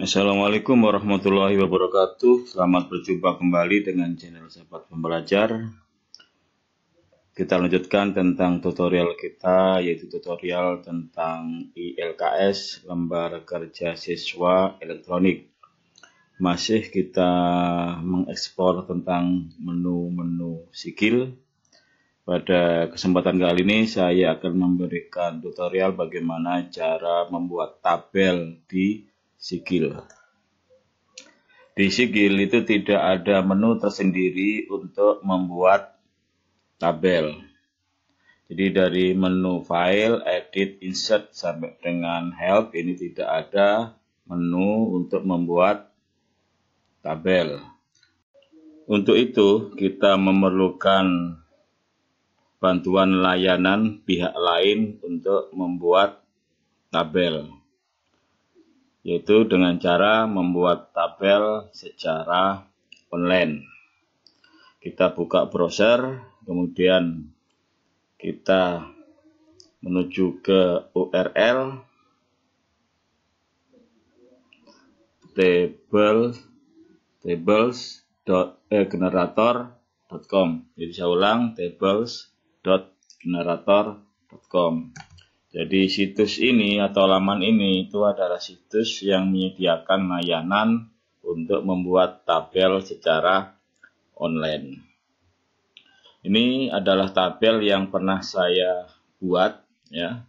Assalamualaikum warahmatullahi wabarakatuh. Selamat berjumpa kembali dengan channel Sahabat Pembelajar. Kita lanjutkan tentang tutorial kita yaitu tutorial tentang ILKS Lembar Kerja Siswa Elektronik. Masih kita mengekspor tentang menu-menu sikil. Pada kesempatan kali ini saya akan memberikan tutorial bagaimana cara membuat tabel di sigil. Di sigil itu tidak ada menu tersendiri untuk membuat tabel. Jadi dari menu file, edit, insert sampai dengan help ini tidak ada menu untuk membuat tabel. Untuk itu kita memerlukan bantuan layanan pihak lain untuk membuat tabel yaitu dengan cara membuat tabel secara online. Kita buka browser, kemudian kita menuju ke URL table tables eh, Jadi saya ulang tables.generator.com. Jadi situs ini atau laman ini itu adalah situs yang menyediakan layanan untuk membuat tabel secara online. Ini adalah tabel yang pernah saya buat ya.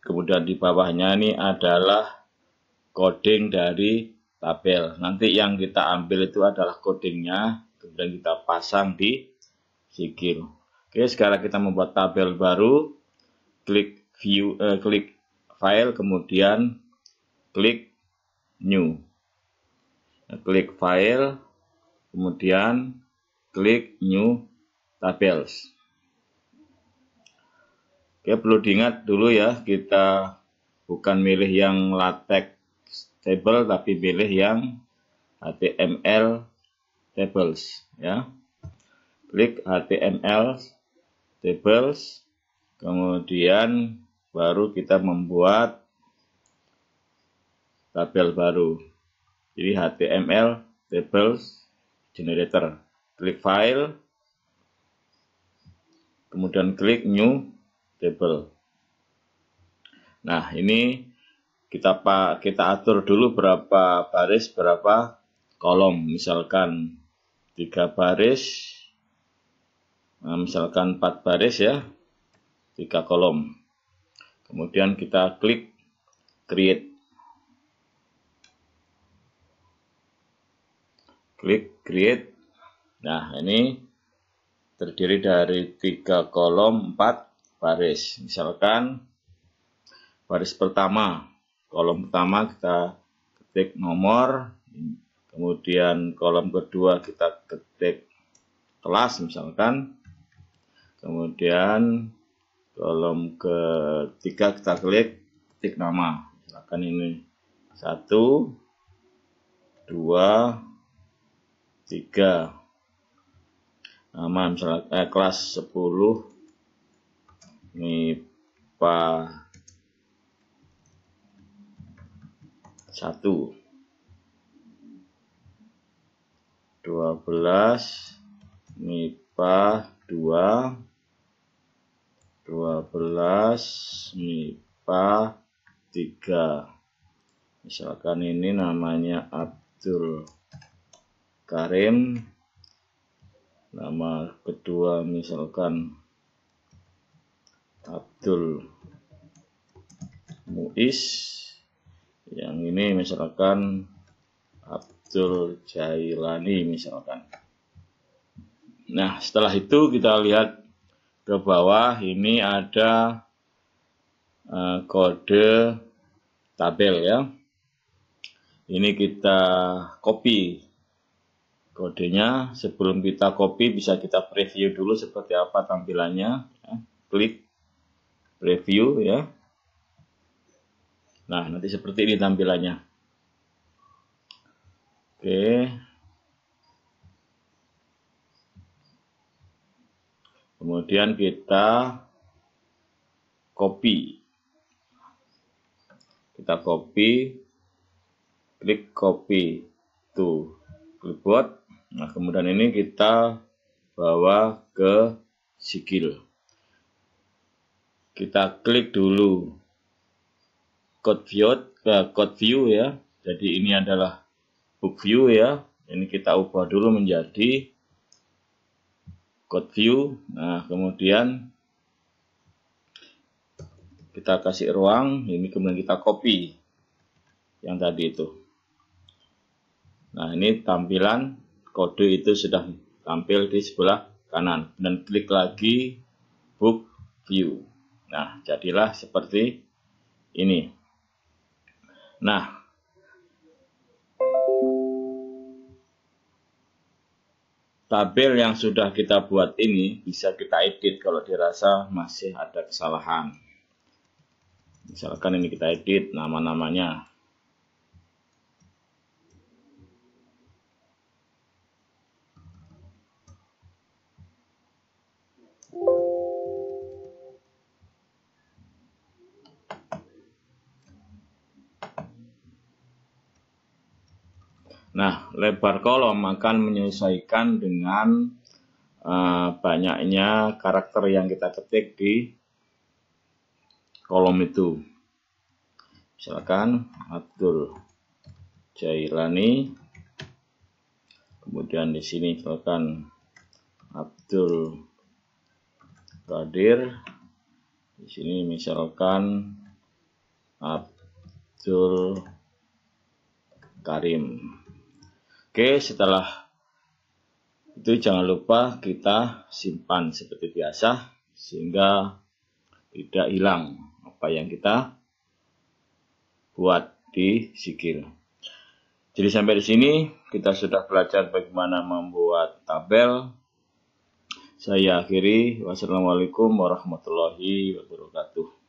Kemudian di bawahnya ini adalah coding dari tabel. Nanti yang kita ambil itu adalah codingnya, kemudian kita pasang di sikil. Oke, sekarang kita membuat tabel baru. Klik view eh, klik file kemudian klik new nah, klik file kemudian klik new tables Oke perlu diingat dulu ya kita bukan milih yang latex table tapi pilih yang HTML tables ya klik HTML tables kemudian baru kita membuat tabel baru. Jadi HTML tables generator. Klik file, kemudian klik new table. Nah, ini kita kita atur dulu berapa baris, berapa kolom. Misalkan 3 baris, nah, misalkan 4 baris ya, 3 kolom. Kemudian kita klik create. Klik create. Nah, ini terdiri dari tiga kolom, empat baris. Misalkan baris pertama, kolom pertama kita ketik nomor, kemudian kolom kedua kita ketik kelas misalkan, kemudian kolom ketiga kita klik titik nama misalkan ini satu dua tiga nama misalkan eh, kelas 10 MIPA dua 12 MIPA dua. 12 MIPA 3 misalkan ini namanya Abdul Karim nama kedua misalkan Abdul Muiz yang ini misalkan Abdul Jailani misalkan nah setelah itu kita lihat ke bawah ini ada e, kode tabel ya. Ini kita copy kodenya. Sebelum kita copy bisa kita preview dulu seperti apa tampilannya. Ya. Klik preview ya. Nah nanti seperti ini tampilannya. Oke. Kemudian kita copy. Kita copy, klik copy to clipboard. Nah, kemudian ini kita bawa ke sikil. Kita klik dulu code view, ke eh, code view ya. Jadi ini adalah book view ya. Ini kita ubah dulu menjadi code view nah kemudian kita kasih ruang ini kemudian kita copy yang tadi itu nah ini tampilan kode itu sudah tampil di sebelah kanan dan klik lagi book view nah jadilah seperti ini nah tabel yang sudah kita buat ini bisa kita edit kalau dirasa masih ada kesalahan. Misalkan ini kita edit nama-namanya. Nah, lebar kolom akan menyesuaikan dengan uh, banyaknya karakter yang kita ketik di kolom itu. Misalkan Abdul Jailani, kemudian di sini misalkan Abdul Qadir, di sini misalkan Abdul Karim. Oke, setelah itu jangan lupa kita simpan seperti biasa sehingga tidak hilang apa yang kita buat di sikil. Jadi sampai di sini kita sudah belajar bagaimana membuat tabel. Saya akhiri. Wassalamualaikum warahmatullahi wabarakatuh.